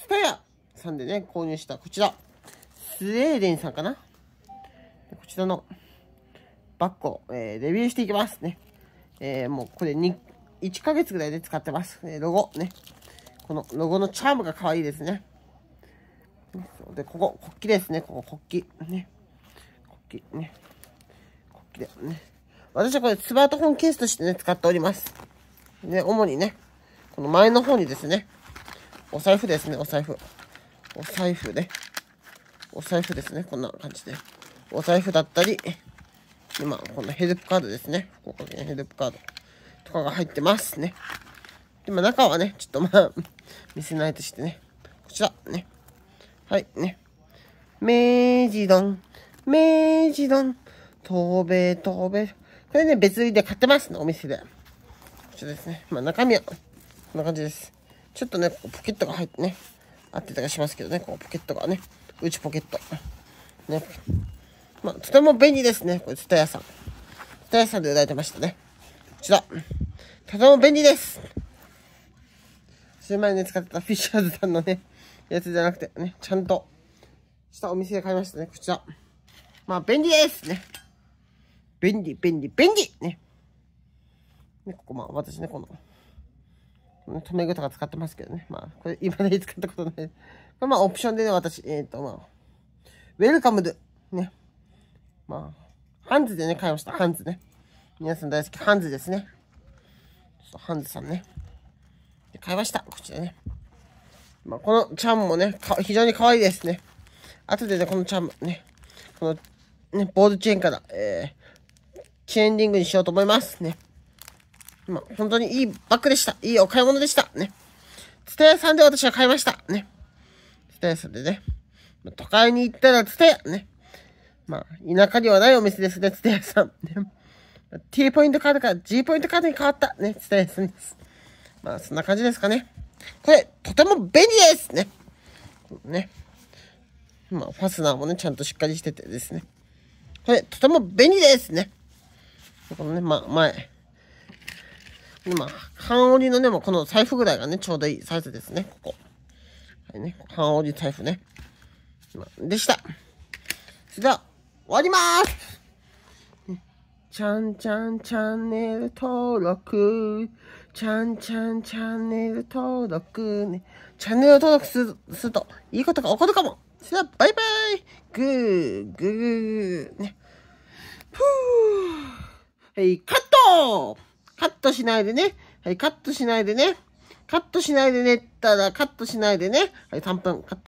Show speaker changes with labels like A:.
A: スペアさんでね、購入したこちら、スウェーデンさんかな。こちらのバッグを、えー、レビューしていきますね。えー、もうこれに1ヶ月ぐらいで使ってます。えー、ロゴね。このロゴのチャームが可愛いですね。で、ここ、国旗ですね。ここ、国旗。ね。国旗、ね。国旗で、ね。私はこれ、スマートフォンケースとしてね、使っております。ね、主にね、この前の方にですね、お財布ですね、お財布。お財布ね。お財布ですね、こんな感じで。お財布だったり、今、このヘルプカードですね。福岡県ヘルプカードとかが入ってますね。今、中はね、ちょっとまあ、見せないとしてね。こちら、ね。はい、ね。明治丼、明治丼、東米、東米。これね、別売りで買ってますね、お店で。こちらですね。まあ、中身は、こんな感じです。ちょっとね、ここポケットが入ってね、あってたりしますけどね、こうポケットがね、内ポケット。ね。まあ、とても便利ですね、これ、ツタヤさん。ツタヤさんで売られてましたね。こちら。とても便利です。数万円で使ってたフィッシャーズさんのね、やつじゃなくてね、ちゃんとしたお店で買いましたね、こちら。まあ、便利ですね。便利、便利、便利ね。ね、ここまあ、私ね、この。留め具とか使ってますけどね。まあ、これ、今まで使ったことない。まあ、オプションでね、私、えっ、ー、と、まあ、ウェルカムで、ね。まあ、ハンズでね、買いました。ハンズね。皆さん大好き、ハンズですね。ハンズさんね。買いました。こちらね。まあ、このチャームもね、非常に可愛いですね。後でね、このチャームね、この、ね、ボールチェーンから、えー、チェーンリングにしようと思いますね。まあ、本当にいいバッグでした。いいお買い物でした。ね。ツタヤさんで私は買いました。ね。ツタヤさんでね。まあ、都会に行ったらツタヤ。ね。まあ、田舎にはないお店ですね、ツタヤさん。ね。T ポイントカードから G ポイントカードに変わった。ね、ツタヤさんです。まあ、そんな感じですかね。これ、とても便利ですね。ね。まあ、ファスナーもね、ちゃんとしっかりしててですね。これ、とても便利ですね。このね、まあ、前、今、半折りのね、もうこの財布ぐらいがね、ちょうどいいサイズですね、ここ。はいね、半折り財布ね。でした。それでは、終わりますちゃんちゃんチャンネル登録。ちゃんちゃんチャンネル登録ね。チャンネル登録すると、いいことが起こるかも。それでは、バイバイグー、グー、ね。ふぅはい、カットカットしないでね。はい、カットしないでね。カットしないでねただ、カットしないでね。はい、3分、